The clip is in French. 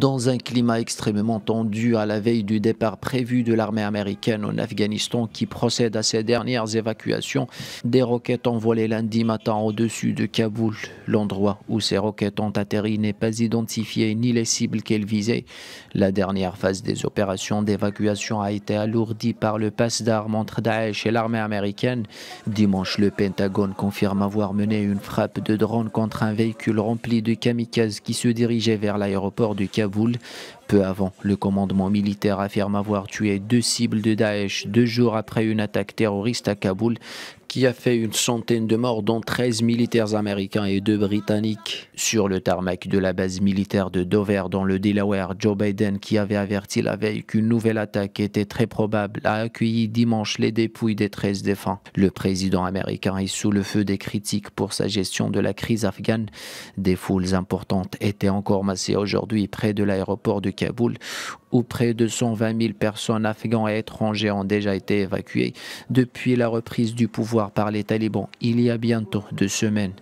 dans un climat extrêmement tendu à la veille du départ prévu de l'armée américaine en Afghanistan qui procède à ses dernières évacuations. Des roquettes ont volé lundi matin au-dessus de Kaboul. L'endroit où ces roquettes ont atterri n'est pas identifié ni les cibles qu'elles visaient. La dernière phase des opérations d'évacuation a été alourdie par le passe d'armes entre Daesh et l'armée américaine. Dimanche, le Pentagone confirme avoir mené une frappe de drone contre un véhicule rempli de kamikazes qui se dirigeait vers l'aéroport du Kaboul. Peu avant, le commandement militaire affirme avoir tué deux cibles de Daesh deux jours après une attaque terroriste à Kaboul qui a fait une centaine de morts, dont 13 militaires américains et deux britanniques. Sur le tarmac de la base militaire de Dover dans le Delaware, Joe Biden, qui avait averti la veille qu'une nouvelle attaque était très probable, a accueilli dimanche les dépouilles des 13 défunts. Le président américain est sous le feu des critiques pour sa gestion de la crise afghane. Des foules importantes étaient encore massées aujourd'hui près de l'aéroport de Kaboul, où près de 120 000 personnes afghans et étrangers ont déjà été évacuées depuis la reprise du pouvoir par les talibans il y a bientôt deux semaines.